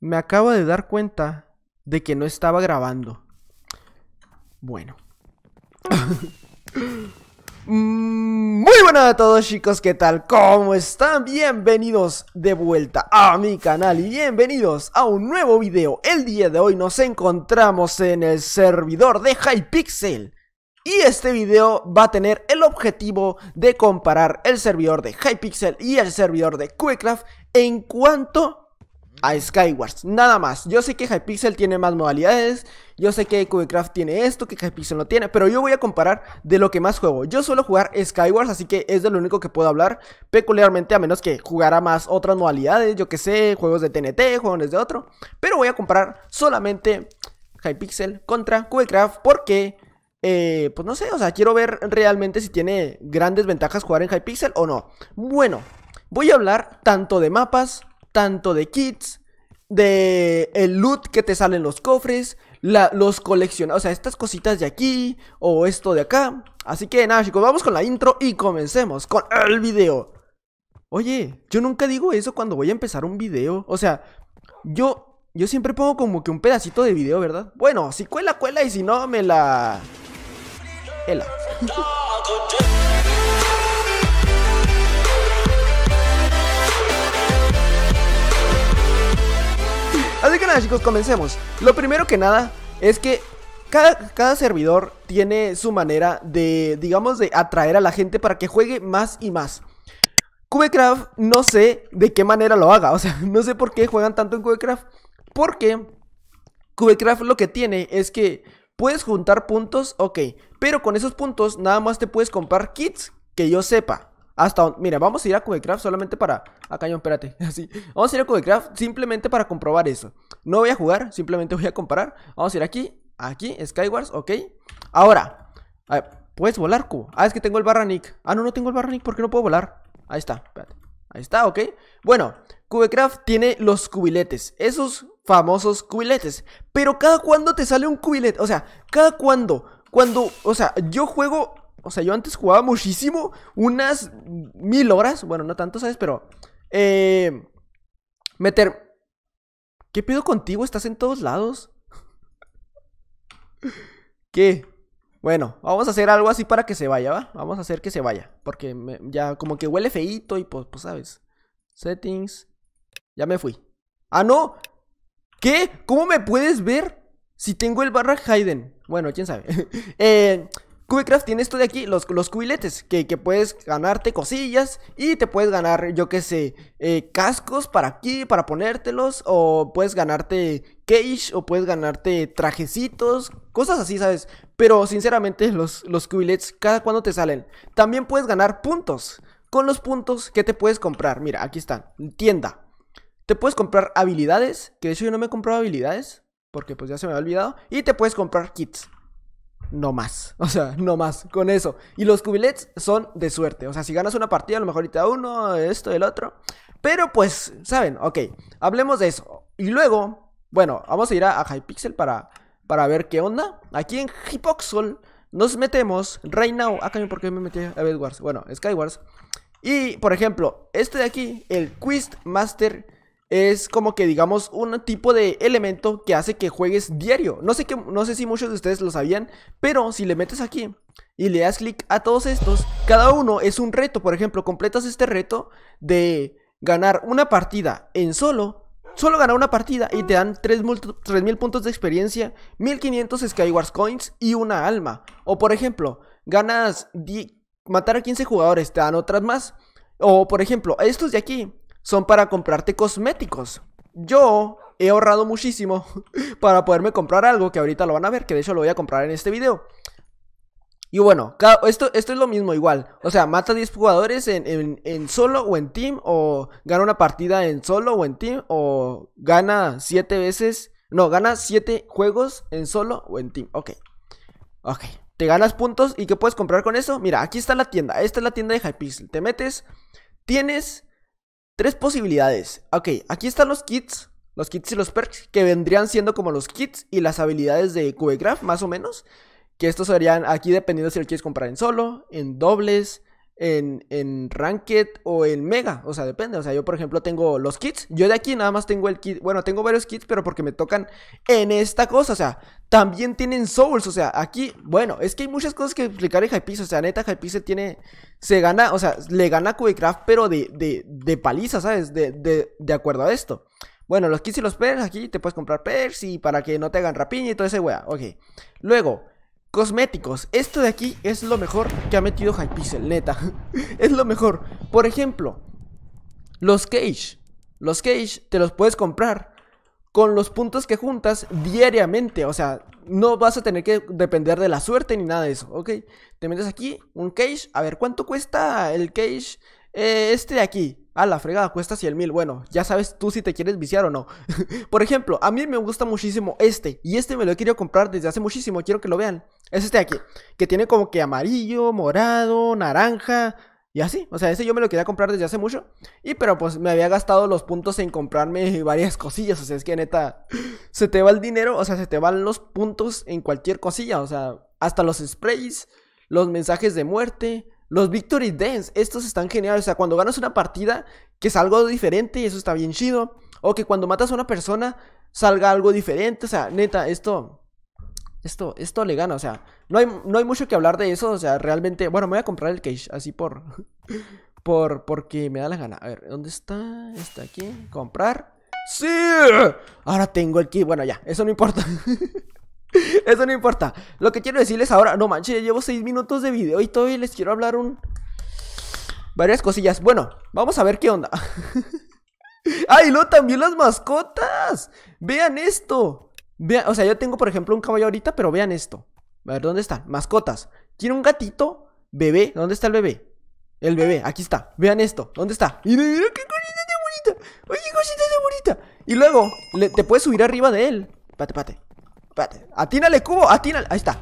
Me acabo de dar cuenta de que no estaba grabando. Bueno. Muy buenas a todos chicos, ¿qué tal? ¿Cómo están? Bienvenidos de vuelta a mi canal y bienvenidos a un nuevo video. El día de hoy nos encontramos en el servidor de Hypixel. Y este video va a tener el objetivo de comparar el servidor de Hypixel y el servidor de quickcraft en cuanto a Skywars. Nada más. Yo sé que Hypixel tiene más modalidades. Yo sé que Cubecraft tiene esto, que Hypixel no tiene. Pero yo voy a comparar de lo que más juego. Yo suelo jugar Skywards. así que es de lo único que puedo hablar. Peculiarmente, a menos que jugara más otras modalidades. Yo que sé, juegos de TNT, juegos de otro. Pero voy a comparar solamente Hypixel contra Cubecraft. Porque eh, pues no sé, o sea, quiero ver realmente si tiene grandes ventajas jugar en Hypixel o no. Bueno, voy a hablar tanto de mapas tanto de kits, de el loot que te salen los cofres, los coleccionados, o sea, estas cositas de aquí o esto de acá. Así que nada, chicos, vamos con la intro y comencemos con el video. Oye, yo nunca digo eso cuando voy a empezar un video. O sea, yo, yo siempre pongo como que un pedacito de video, ¿verdad? Bueno, si cuela, cuela y si no, me la... Ela. chicos, comencemos. Lo primero que nada es que cada, cada, servidor tiene su manera de, digamos, de atraer a la gente para que juegue más y más. Cubecraft no sé de qué manera lo haga, o sea, no sé por qué juegan tanto en Cubecraft. Porque Cubecraft lo que tiene es que puedes juntar puntos, ok, pero con esos puntos nada más te puedes comprar kits que yo sepa. Hasta, donde... mira, vamos a ir a Cubecraft solamente para... A ah, cañón, espérate, así. Vamos a ir a Cubecraft simplemente para comprobar eso. No voy a jugar, simplemente voy a comparar. Vamos a ir aquí, aquí, Skywars, ok. Ahora, ¿puedes volar, cubo? Ah, es que tengo el barranic. Ah, no, no tengo el barranic porque no puedo volar. Ahí está, espérate. Ahí está, ok. Bueno, Cubecraft tiene los cubiletes. Esos famosos cubiletes. Pero cada cuando te sale un cubilete. O sea, cada cuando. Cuando, o sea, yo juego o sea, yo antes jugaba muchísimo, unas mil horas, bueno, no tanto, ¿sabes? Pero... Eh, meter... ¿Qué pido contigo? Estás en todos lados. ¿Qué? Bueno, vamos a hacer algo así para que se vaya, ¿va? Vamos a hacer que se vaya. Porque ya como que huele feíto y pues, pues, ¿sabes? Settings. Ya me fui. ¡Ah, no! ¿Qué? ¿Cómo me puedes ver si tengo el barra Hayden? Bueno, quién sabe. eh, Cubicraft tiene esto de aquí, los, los cubiletes, que, que, puedes ganarte cosillas y te puedes ganar, yo que sé, eh, cascos para aquí, para ponértelos, o puedes ganarte cage, o puedes ganarte trajecitos, cosas así, ¿sabes? Pero sinceramente los, los cada cuando te salen. También puedes ganar puntos. Con los puntos que te puedes comprar, mira, aquí están, tienda. Te puedes comprar habilidades, que de hecho yo no me he comprado habilidades, porque pues ya se me había olvidado, y te puedes comprar kits no más. O sea, no más con eso. Y los cubilets son de suerte. O sea, si ganas una partida, a lo mejor te da uno, esto, el otro. Pero pues, ¿saben? Ok, hablemos de eso. Y luego, bueno, vamos a ir a, Hypixel para, para ver qué onda. Aquí en Hypoxel nos metemos right now. acá ah, ¿por qué me metí a Bedwars? Bueno, Skywars. Y, por ejemplo, este de aquí, el Quizmaster Master es como que digamos un tipo de elemento que hace que juegues diario. No sé, no sé si muchos de ustedes lo sabían, pero si le metes aquí y le das clic a todos estos, cada uno es un reto. Por ejemplo, completas este reto de ganar una partida en solo. Solo ganar una partida y te dan 3.000 puntos de experiencia, 1.500 Skywars Coins y una alma. O por ejemplo, ganas matar a 15 jugadores, te dan otras más. O por ejemplo, estos de aquí, son para comprarte cosméticos. Yo he ahorrado muchísimo para poderme comprar algo que ahorita lo van a ver, que de hecho lo voy a comprar en este video. Y bueno, esto, esto es lo mismo igual. O sea, mata 10 jugadores en, solo o en team, o gana una partida en solo o en team, o gana 7 veces. No, gana 7 juegos en solo o en team. Ok. Ok. Te ganas puntos y ¿qué puedes comprar con eso? Mira, aquí está la tienda. Esta es la tienda de Hypixel. Te metes, tienes Tres posibilidades. Ok, aquí están los kits. Los kits y los perks, que vendrían siendo como los kits y las habilidades de Graph, más o menos. Que estos serían aquí dependiendo si lo quieres comprar en solo, en dobles, en, en Ranked o en Mega. O sea, depende. O sea, yo, por ejemplo, tengo los kits. Yo de aquí nada más tengo el kit. Bueno, tengo varios kits, pero porque me tocan en esta cosa. O sea, también tienen Souls. O sea, aquí, bueno, es que hay muchas cosas que explicar en Hypebeast. O sea, neta, Hypebeast se tiene. Se gana, o sea, le gana a Cubecraft, pero de, de, de paliza, ¿sabes? De, de, acuerdo a esto. Bueno, los kits y los pers aquí te puedes comprar pers y para que no te hagan rapiña y todo ese wea, Ok. Luego, Cosméticos, esto de aquí es lo mejor que ha metido Hypixel, neta. es lo mejor. Por ejemplo, los Cage. Los Cage te los puedes comprar con los puntos que juntas diariamente. O sea, no vas a tener que depender de la suerte ni nada de eso, ¿ok? Te metes aquí, un Cage. A ver, ¿cuánto cuesta el Cage eh, este de aquí? A la fregada, cuesta 100 mil. Bueno, ya sabes tú si te quieres viciar o no. Por ejemplo, a mí me gusta muchísimo este. Y este me lo he querido comprar desde hace muchísimo. Quiero que lo vean. Es este de aquí, que tiene como que amarillo, morado, naranja y así. O sea, ese yo me lo quería comprar desde hace mucho. Y pero pues me había gastado los puntos en comprarme varias cosillas. O sea, es que neta, se te va el dinero, o sea, se te van los puntos en cualquier cosilla. O sea, hasta los sprays, los mensajes de muerte, los Victory Dance, estos están geniales. O sea, cuando ganas una partida, que es algo diferente, y eso está bien chido. O que cuando matas a una persona, salga algo diferente. O sea, neta, esto esto, esto le gana, o sea, no hay, no hay mucho que hablar de eso, o sea, realmente, bueno, me voy a comprar el cage, así por, por, porque me da la gana. A ver, ¿dónde está? Está aquí, comprar. ¡Sí! Ahora tengo el kit, bueno, ya, eso no importa. eso no importa. Lo que quiero decirles ahora, no manches, llevo seis minutos de video y todavía les quiero hablar un... Varias cosillas. Bueno, vamos a ver qué onda. ¡Ay, lo también las mascotas! ¡Vean esto! Vean, o sea, yo tengo, por ejemplo, un caballo ahorita, pero vean esto. A ver, ¿dónde están? Mascotas. Quiero un gatito bebé. ¿Dónde está el bebé? El bebé, aquí está. Vean esto. ¿Dónde está? mira qué cosita de bonita. Oye, cosita de bonita. Y luego, te puedes subir arriba de él. Pate, pate. Pate. Atínale, cubo. Atínale. Ahí está.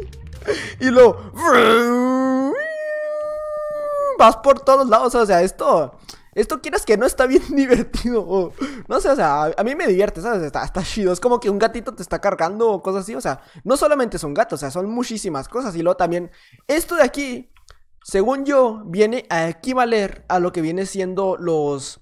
y luego. Vas por todos lados. O sea, esto. Esto quieras que no está bien divertido. no sé, o sea, a, mí me divierte, ¿sabes? Está, chido. Es como que un gatito te está cargando o cosas así. O sea, no solamente son gatos, o sea, son muchísimas cosas. Y luego también, esto de aquí, según yo, viene a equivaler a lo que viene siendo los.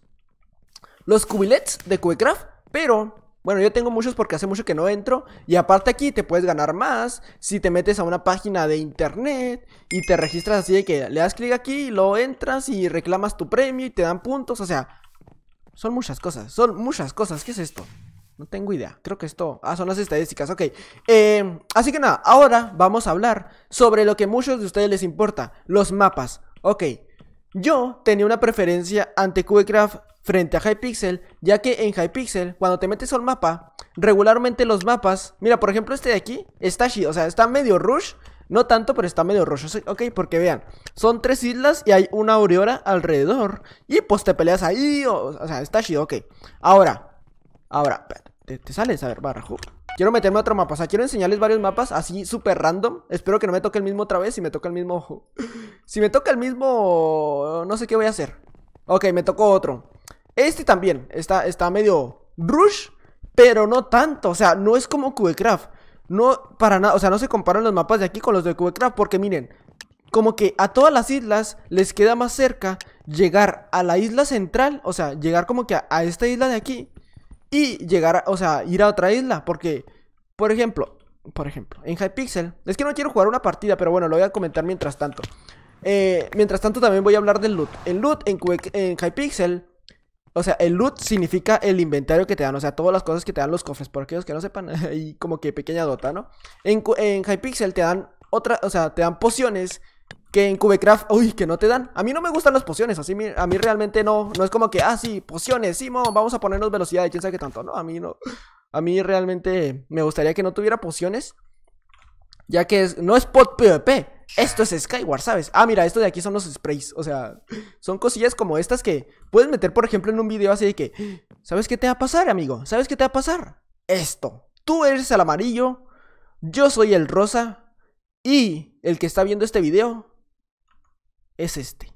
Los cubilets de Cubecraft, Pero bueno, yo tengo muchos porque hace mucho que no entro. Y aparte aquí te puedes ganar más si te metes a una página de internet y te registras así de que le das clic aquí, lo entras y reclamas tu premio y te dan puntos. O sea, son muchas cosas, son muchas cosas. ¿Qué es esto? No tengo idea. Creo que esto... Ah, son las estadísticas, ok. Em, así que nada, ahora vamos a hablar sobre lo que muchos de ustedes les importa, los mapas. Ok, yo tenía una preferencia ante qcraft frente a Hypixel, ya que en Hypixel, cuando te metes al mapa, regularmente los mapas, mira, por ejemplo, este de aquí está chido, o sea, está medio rush, no tanto, pero está medio rush. Ok, porque vean, son tres islas y hay una aurora alrededor. Y pues te peleas ahí. O, sea, está chido, ok. Ahora, ahora, te, salen a ver, barra Quiero meterme a otro mapa, o sea, quiero enseñarles varios mapas así súper random. Espero que no me toque el mismo otra vez, si me toca el mismo... si me toca el mismo... no sé qué voy a hacer. Ok, me tocó otro. Este también está, está medio rush, pero no tanto, o sea, no es como Cubecraft. No, para nada, o sea, no se comparan los mapas de aquí con los de Cubecraft porque miren, como que a todas las islas les queda más cerca llegar a la isla central, o sea, llegar como que a esta isla de aquí, y llegar, o sea, ir a otra isla. Porque, por ejemplo, por ejemplo, en Hypixel, es que no quiero jugar una partida, pero bueno, lo voy a comentar mientras tanto. Eh, mientras tanto, también voy a hablar del loot. El loot en, en Hypixel, o sea, el loot significa el inventario que te dan, o sea, todas las cosas que te dan los cofres, por aquellos que no sepan, y como que pequeña dota, ¿no? En, en Hypixel te dan otra, o sea, te dan pociones que en Cubecraft, uy, que no te dan. A mí no me gustan las pociones, así a mí realmente no, no es como que, ah, sí, pociones, Simón, vamos a ponernos velocidad y quién sabe qué tanto. No, a mí no. A mí realmente me gustaría que no tuviera pociones, ya que no es pot PvP, esto es Skyward, ¿sabes? Ah, mira, esto de aquí son los sprays, o sea, son cosillas como estas que puedes meter, por ejemplo, en un video así de que, ¿sabes qué te va a pasar, amigo? ¿Sabes qué te va a pasar? Esto. Tú eres el amarillo, yo soy el rosa y el que está viendo este video es este.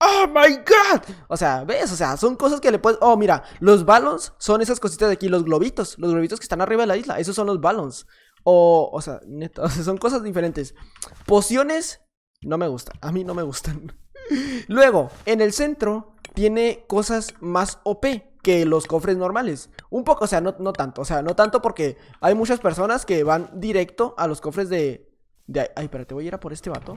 ¡Oh, my God! O sea, ¿ves? O sea, son cosas que le puedes... Oh, mira, los balons son esas cositas de aquí, los globitos. Los globitos que están arriba de la isla, esos son los balons. O, o sea, neta, o sea, son cosas diferentes. Pociones no me gustan, a mí no me gustan. Luego, en el centro tiene cosas más OP que los cofres normales. Un poco, o sea, no, no tanto. O sea, no tanto porque hay muchas personas que van directo a los cofres de... de... Ay, espérate, te voy a ir a por este vato.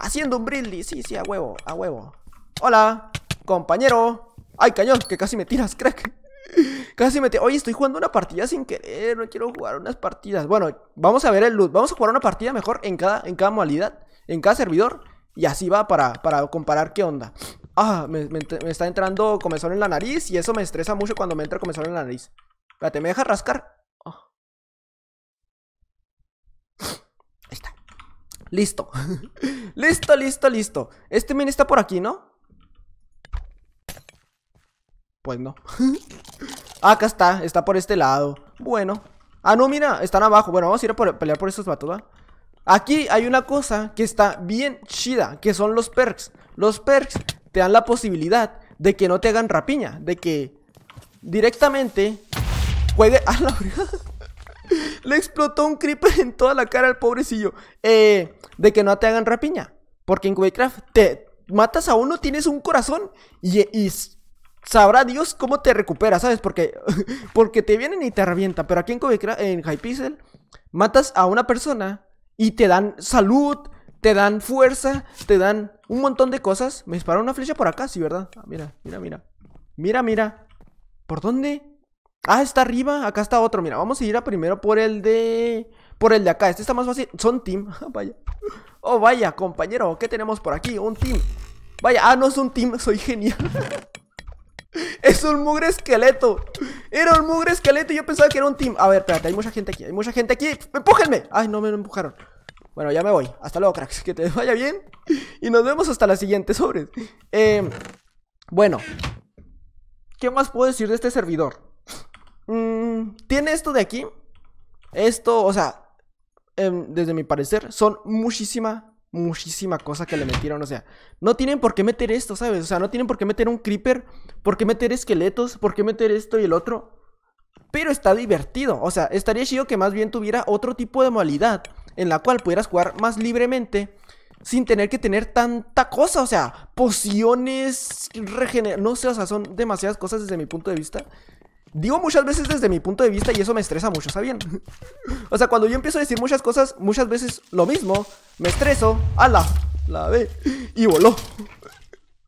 Haciendo un brindis, sí, sí, a huevo, a huevo. Hola, compañero. Ay, cañón, que casi me tiras, crack. Casi me tiras Oye, estoy jugando una partida sin querer, no quiero jugar unas partidas. Bueno, vamos a ver el loot. Vamos a jugar una partida mejor en cada, en cada modalidad, en cada servidor. Y así va para, para comparar qué onda. Ah, me, me está entrando comezón en la nariz y eso me estresa mucho cuando me entra comezón en la nariz. Espérate, ¿me deja rascar? Listo. listo, listo, listo. Este mini está por aquí, ¿no? Pues no. Acá está, está por este lado. Bueno. Ah, no, mira, están abajo. Bueno, vamos a ir a pelear por estos vatos, Aquí hay una cosa que está bien chida, que son los perks. Los perks te dan la posibilidad de que no te hagan rapiña, de que directamente Puede Ah, la Le explotó un creeper en toda la cara al pobrecillo. Eh, de que no te hagan rapiña. Porque en Waycraft te matas a uno, tienes un corazón y, sabrá Dios cómo te recuperas, ¿sabes? Porque, porque te vienen y te revientan. Pero aquí en, Waycraft, en Hypixel matas a una persona y te dan salud, te dan fuerza, te dan un montón de cosas. Me disparó una flecha por acá, sí, ¿verdad? Ah, mira, mira, mira. Mira, mira. ¿Por dónde? Ah, está arriba. Acá está otro. Mira, vamos a ir a primero por el de... Por el de acá. Este está más fácil. Son team. Ah, vaya. Oh, vaya, compañero. ¿Qué tenemos por aquí? Un team. Vaya. Ah, no es un team. Soy genial. es un mugre esqueleto. Era un mugre esqueleto y yo pensaba que era un team. A ver, espérate. Hay mucha gente aquí. Hay mucha gente aquí. ¡Empújenme! Ay, no me empujaron. Bueno, ya me voy. Hasta luego, cracks. Que te vaya bien. Y nos vemos hasta la siguiente sobre. Eh, bueno. ¿Qué más puedo decir de este servidor? mmm, tiene esto de aquí. Esto, o sea, em, desde mi parecer, son muchísima, muchísima cosa que le metieron. O sea, no tienen por qué meter esto, ¿sabes? O sea, no tienen por qué meter un creeper, por qué meter esqueletos, por qué meter esto y el otro. Pero está divertido. O sea, estaría chido que más bien tuviera otro tipo de modalidad en la cual pudieras jugar más libremente sin tener que tener tanta cosa, o sea, pociones, regener... No sé, o sea, son demasiadas cosas desde mi punto de vista digo muchas veces desde mi punto de vista y eso me estresa mucho, ¿sabían? o sea, cuando yo empiezo a decir muchas cosas, muchas veces lo mismo, me estreso, ala, la ve, y voló.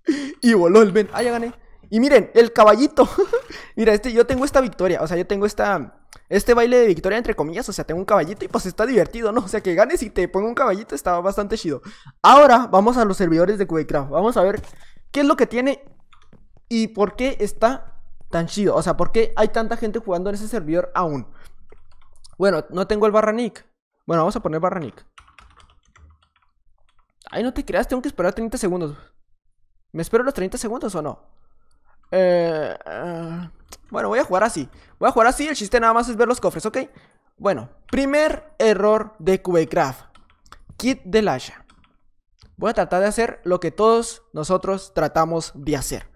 y voló el Ben. Ah, ya gané. Y miren, el caballito. Mira, este, yo tengo esta victoria, o sea, yo tengo esta... Este baile de victoria entre comillas, o sea, tengo un caballito y pues está divertido, ¿no? O sea, que ganes y te pongo un caballito está bastante chido. Ahora vamos a los servidores de Cubecraft. Vamos a ver qué es lo que tiene y por qué está tan chido? O sea, ¿por qué hay tanta gente jugando en ese servidor aún? Bueno, no tengo el barra nick. Bueno, vamos a poner barra nick. Ay, no te creas, tengo que esperar 30 segundos. ¿Me espero los 30 segundos o no? Eh, eh, bueno, voy a jugar así. Voy a jugar así, el chiste nada más es ver los cofres, ¿ok? Bueno, primer error de QBCraft. Kit de lasha Voy a tratar de hacer lo que todos nosotros tratamos de hacer.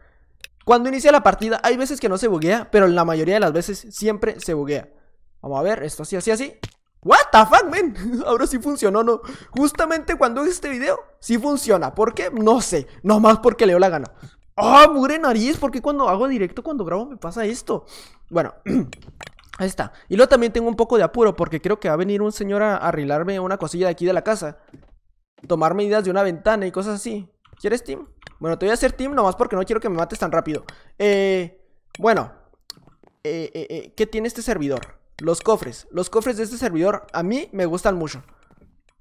Cuando inicia la partida, hay veces que no se buguea, pero la mayoría de las veces siempre se buguea. Vamos a ver, esto así, así, así. What the fuck, man? Ahora sí funcionó, ¿no? Justamente cuando hice este video, sí funciona. ¿Por qué? No sé. Nomás porque leo la gana. ¡Ah, mure nariz! ¿Por qué cuando hago directo, cuando grabo, me pasa esto? Bueno, ahí está. Y luego también tengo un poco de apuro porque creo que va a venir un señor a arreglarme una cosilla de aquí de la casa. Tomar medidas de una ventana y cosas así. ¿Quieres, Tim? Bueno, te voy a hacer team nomás porque no quiero que me mates tan rápido. Eh, bueno, eh, eh, eh, ¿qué tiene este servidor? Los cofres. Los cofres de este servidor a mí me gustan mucho.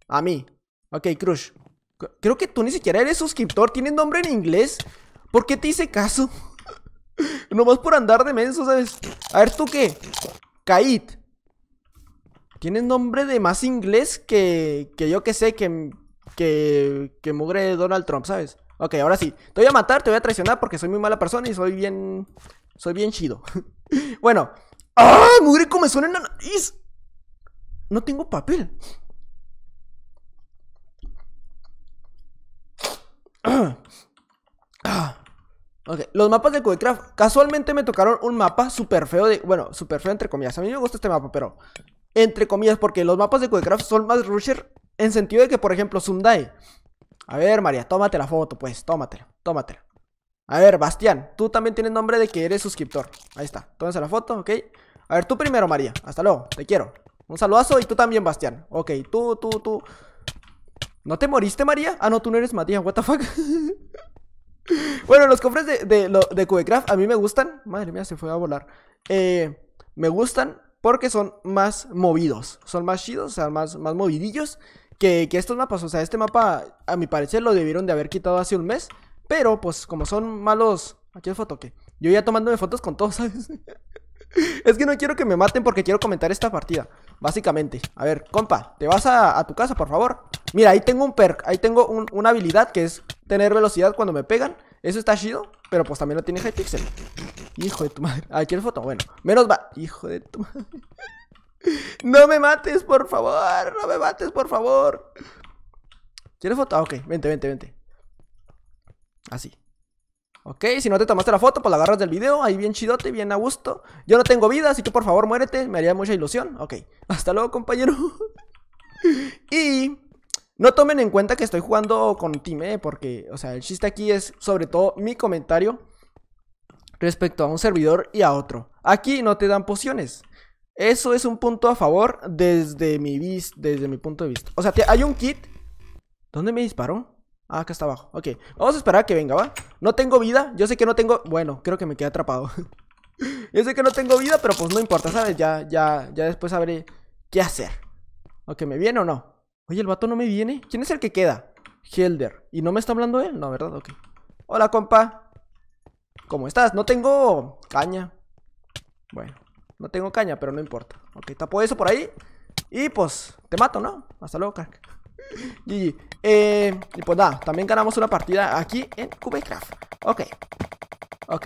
A mí. Ok, Crush. Creo que tú ni siquiera eres suscriptor. ¿Tienes nombre en inglés? ¿Por qué te hice caso? nomás por andar de menso, ¿sabes? A ver, ¿tú qué? Kait. Tienes nombre de más inglés que, que yo que sé, que, que, que mugre Donald Trump, ¿sabes? Ok, ahora sí. Te voy a matar, te voy a traicionar porque soy muy mala persona y soy bien. Soy bien chido. bueno. ¡Ah! ¡Mugre comezón en la nariz! No tengo papel. Ok, los mapas de Codecraft. Casualmente me tocaron un mapa súper feo de. Bueno, súper feo entre comillas. A mí me gusta este mapa, pero. Entre comillas, porque los mapas de Codecraft son más rusher. En sentido de que, por ejemplo, Sundai a ver, María, tómate la foto, pues, tómate Tómate A ver, Bastián, tú también tienes nombre de que eres suscriptor. Ahí está, tómense la foto, ok. A ver, tú primero, María. Hasta luego, te quiero. Un saludazo y tú también, Bastián. Ok, tú, tú, tú. ¿No te moriste, María? Ah, no, tú no eres María, what the fuck. bueno, los cofres de, de, Cubecraft a mí me gustan. Madre mía, se fue a volar. Eh, me gustan porque son más movidos. Son más chidos, o sea, más, más movidillos que, estos mapas, o sea, este mapa, a mi parecer, lo debieron de haber quitado hace un mes. Pero, pues, como son malos... Aquí es foto que... Yo ya tomándome fotos con todos, ¿sabes? es que no quiero que me maten porque quiero comentar esta partida. Básicamente. A ver, compa, ¿te vas a, tu casa, por favor? Mira, ahí tengo un perk. Ahí tengo una habilidad que es tener velocidad cuando me pegan. Eso está chido, pero pues también lo tiene Hypixel. Hijo de tu madre. Aquí el foto, bueno. Menos va. Hijo de tu madre. No me mates, por favor. No me mates, por favor. ¿Quieres foto? Ah, ok, vente, vente, vente. Así. Ok, si no te tomaste la foto, pues la agarras del video. Ahí bien chidote, bien a gusto. Yo no tengo vida, así que por favor muérete. Me haría mucha ilusión. Ok, hasta luego, compañero. y no tomen en cuenta que estoy jugando con Team e, porque, o sea, el chiste aquí es sobre todo mi comentario respecto a un servidor y a otro. Aquí no te dan pociones. Eso es un punto a favor desde mi, desde mi punto de vista. O sea, hay un kit. ¿Dónde me disparó? Ah, acá está abajo. Ok, vamos a esperar a que venga, ¿va? No tengo vida. Yo sé que no tengo... Bueno, creo que me quedé atrapado. yo sé que no tengo vida, pero pues no importa, ¿sabes? Ya, ya, ya después sabré qué hacer. Ok, ¿me viene o no? Oye, el vato no me viene. ¿Quién es el que queda? Helder. ¿Y no me está hablando él? No, ¿verdad? Ok. Hola, compa. ¿Cómo estás? No tengo caña. Bueno. No tengo caña, pero no importa. Ok, tapo eso por ahí. Y pues, te mato, ¿no? Hasta luego, crack. Eh, y pues nada, también ganamos una partida aquí en Cubecraft. Ok. Ok, ok,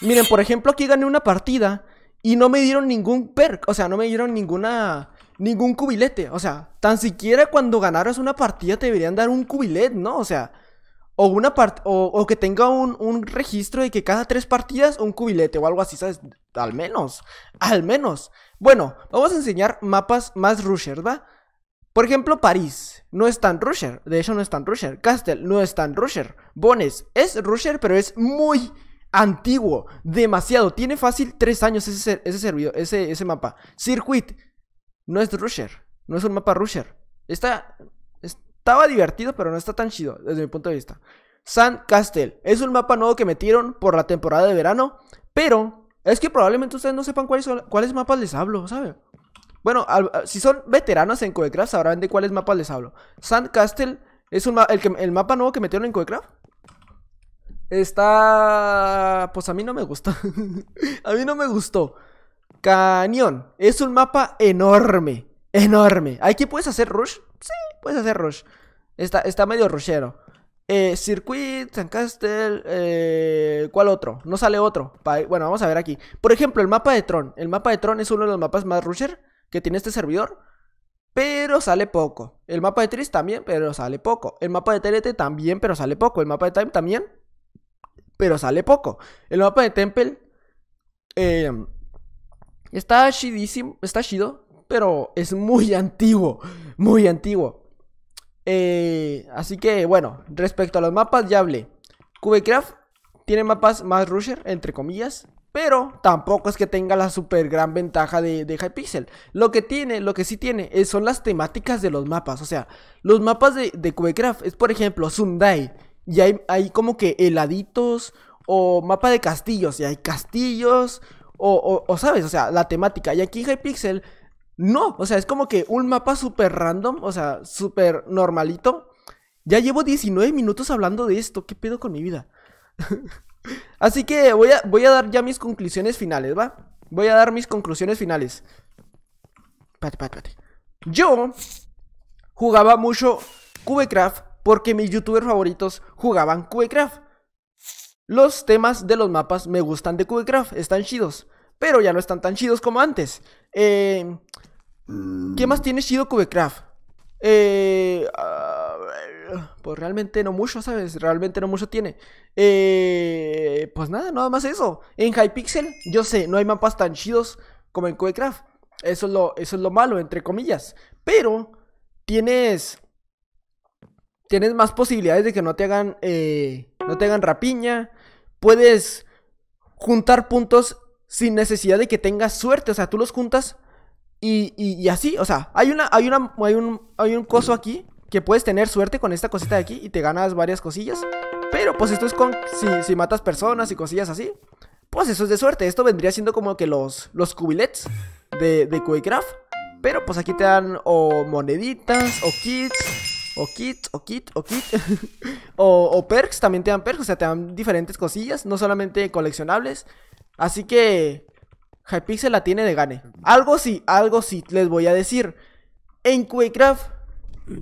Miren, por ejemplo, aquí gané una partida y no me dieron ningún perk. O sea, no me dieron ninguna. Ningún cubilete. O sea, tan siquiera cuando ganaras una partida te deberían dar un cubilete, ¿no? O sea. O una part o, que tenga un, un, registro de que cada tres partidas un cubilete o algo así, ¿sabes? al menos, al menos. Bueno, vamos a enseñar mapas más rusher, ¿va? Por ejemplo, París no es tan rusher, de hecho no es tan rusher. Castle, no es tan rusher. Bones es rusher, pero es muy antiguo, demasiado. Tiene fácil tres años ese, servidor, ese, ese mapa. Circuit no es rusher, no es un mapa rusher. Está, estaba divertido, pero no está tan chido desde mi punto de vista. San Castle. es un mapa nuevo que metieron por la temporada de verano, pero es que probablemente ustedes no sepan cuáles, mapas les hablo, ¿saben? Bueno, si son veteranos en Codecraft sabrán de cuáles mapas les hablo. Sandcastle es un el, mapa nuevo que metieron en Codecraft. Está... Pues a mí no me gustó. a mí no me gustó. Cañón. Es un mapa enorme. Enorme. ¿Aquí puedes hacer rush? Sí, puedes hacer rush. Está, está medio rushero. Eh, Circuit, Sancaster, eh, ¿cuál otro? No sale otro. Bueno, vamos a ver aquí. Por ejemplo, el mapa de Tron. El mapa de Tron es uno de los mapas más rusher que tiene este servidor. Pero sale poco. El mapa de Tris también, pero sale poco. El mapa de Telete también, pero sale poco. El mapa de Time también, pero sale poco. El mapa de Temple eh, está está chido, pero es muy antiguo. Muy antiguo. Eh, así que, bueno, respecto a los mapas ya hablé. Cubecraft tiene mapas más rusher, entre comillas, pero tampoco es que tenga la super gran ventaja de, Hypixel. Lo que tiene, lo que sí tiene, eh, son las temáticas de los mapas. O sea, los mapas de, Cubecraft es, por ejemplo, Sundai. Y hay, como que heladitos o mapa de castillos. Y hay castillos o, o, o, ¿sabes? O sea, la temática. Y aquí Hypixel no, o sea, es como que un mapa súper random, o sea, súper normalito. Ya llevo 19 minutos hablando de esto, ¿qué pedo con mi vida? Así que voy a, voy a dar ya mis conclusiones finales, ¿va? Voy a dar mis conclusiones finales. Pate, pate, pate. Yo jugaba mucho Cubecraft porque mis youtubers favoritos jugaban Cubecraft. Los temas de los mapas me gustan de Cubecraft, están chidos, pero ya no están tan chidos como antes. Eh, ¿Qué más tiene sido Cubecraft? Eh, pues realmente no mucho, ¿sabes? Realmente no mucho tiene. Eh, pues nada, nada más eso. En Hypixel, yo sé, no hay mapas tan chidos como en Cubecraft. Eso es lo, eso es lo malo, entre comillas. Pero tienes. Tienes más posibilidades de que no te hagan. Eh, no te hagan rapiña. Puedes juntar puntos sin necesidad de que tengas suerte. O sea, tú los juntas y, así, o sea, hay una, hay una, hay un, hay un coso aquí que puedes tener suerte con esta cosita de aquí y te ganas varias cosillas. Pero pues esto es con, si, matas personas y cosillas así, pues eso es de suerte. Esto vendría siendo como que los, los cubilets de, de Quakecraft. Pero pues aquí te dan o moneditas, o kits, o kits, o kit, o kit. o, o perks, también te dan perks, o sea, te dan diferentes cosillas, no solamente coleccionables. Así que Hypixel la tiene de gane. Algo sí, algo sí les voy a decir. En Quakecraft,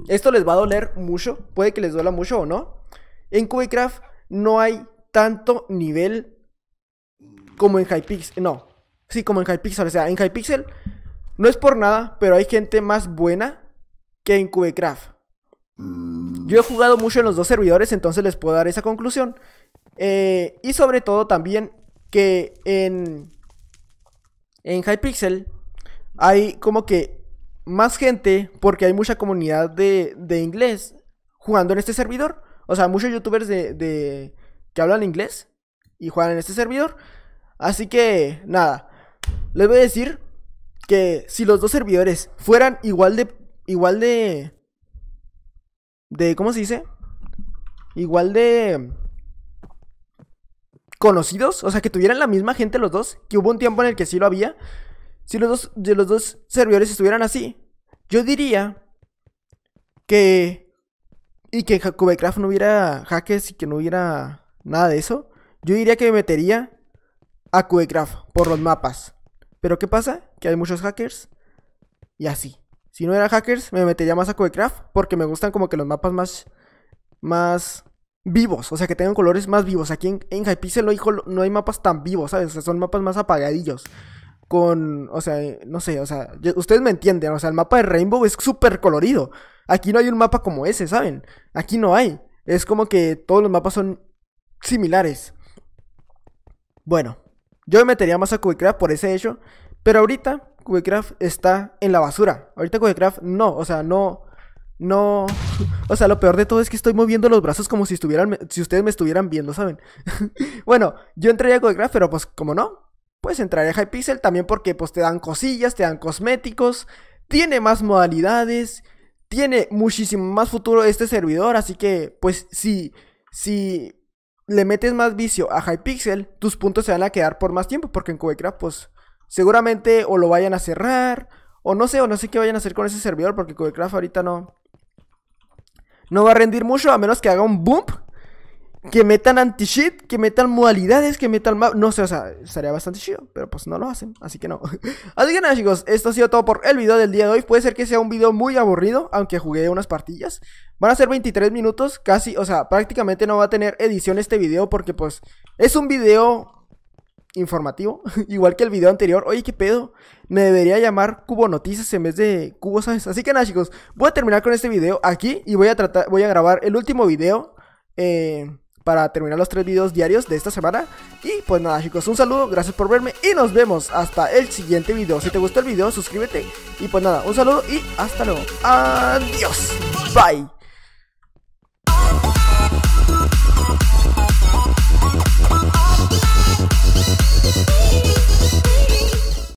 esto les va a doler mucho, puede que les duela mucho o no. En Quakecraft no hay tanto nivel como en Hypixel. No, sí, como en Hypixel. O sea, en Hypixel no es por nada, pero hay gente más buena que en Cubecraft. Mm. Yo he jugado mucho en los dos servidores, entonces les puedo dar esa conclusión. Eh, y sobre todo también que en en Hypixel hay como que más gente, porque hay mucha comunidad de, inglés jugando en este servidor. O sea, muchos youtubers de, de, que hablan inglés y juegan en este servidor. Así que, nada, les voy a decir que si los dos servidores fueran igual de... Igual de... de ¿Cómo se dice? Igual de conocidos, o sea, que tuvieran la misma gente los dos, que hubo un tiempo en el que sí lo había, si los dos, de los dos servidores estuvieran así, yo diría que... Y que en no hubiera hackers y que no hubiera nada de eso, yo diría que me metería a Cubecraft por los mapas. Pero ¿qué pasa? Que hay muchos hackers y así. Si no eran hackers, me metería más a Cubecraft porque me gustan como que los mapas más... más vivos, o sea, que tengan colores más vivos. Aquí en, Hypixel no hay, no hay mapas tan vivos, ¿sabes? O sea, son mapas más apagadillos. Con, o sea, no sé, o sea, ustedes me entienden, o sea, el mapa de Rainbow es súper colorido. Aquí no hay un mapa como ese, ¿saben? Aquí no hay. Es como que todos los mapas son similares. Bueno, yo me metería más a Cubecraft por ese hecho, pero ahorita Cubecraft está en la basura. Ahorita Cubecraft no, o sea, no, no. O sea, lo peor de todo es que estoy moviendo los brazos como si estuvieran, si ustedes me estuvieran viendo, ¿saben? bueno, yo entraría a Codecraft, pero pues como no, pues entraré a Hypixel también porque pues te dan cosillas, te dan cosméticos, tiene más modalidades, tiene muchísimo más futuro este servidor, así que pues si si le metes más vicio a Hypixel, tus puntos se van a quedar por más tiempo porque en Codecraft pues seguramente o lo vayan a cerrar o no sé, o no sé qué vayan a hacer con ese servidor porque Codecraft ahorita no no va a rendir mucho a menos que haga un boom Que metan anti-shit, que metan modalidades, que metan No sé, o sea, estaría bastante chido, pero pues no lo hacen, así que no. así que nada, chicos, esto ha sido todo por el video del día de hoy. Puede ser que sea un video muy aburrido, aunque jugué unas partillas. Van a ser 23 minutos, casi, o sea, prácticamente no va a tener edición este video porque pues es un video informativo, igual que el video anterior. Oye, qué pedo, me debería llamar Cubo Noticias en vez de Cubo Sabes. Así que nada, chicos, voy a terminar con este video aquí y voy a tratar, voy a grabar el último video eh, para terminar los tres videos diarios de esta semana. Y pues nada, chicos, un saludo, gracias por verme y nos vemos hasta el siguiente video. Si te gustó el video, suscríbete y pues nada, un saludo y hasta luego. Adiós, bye.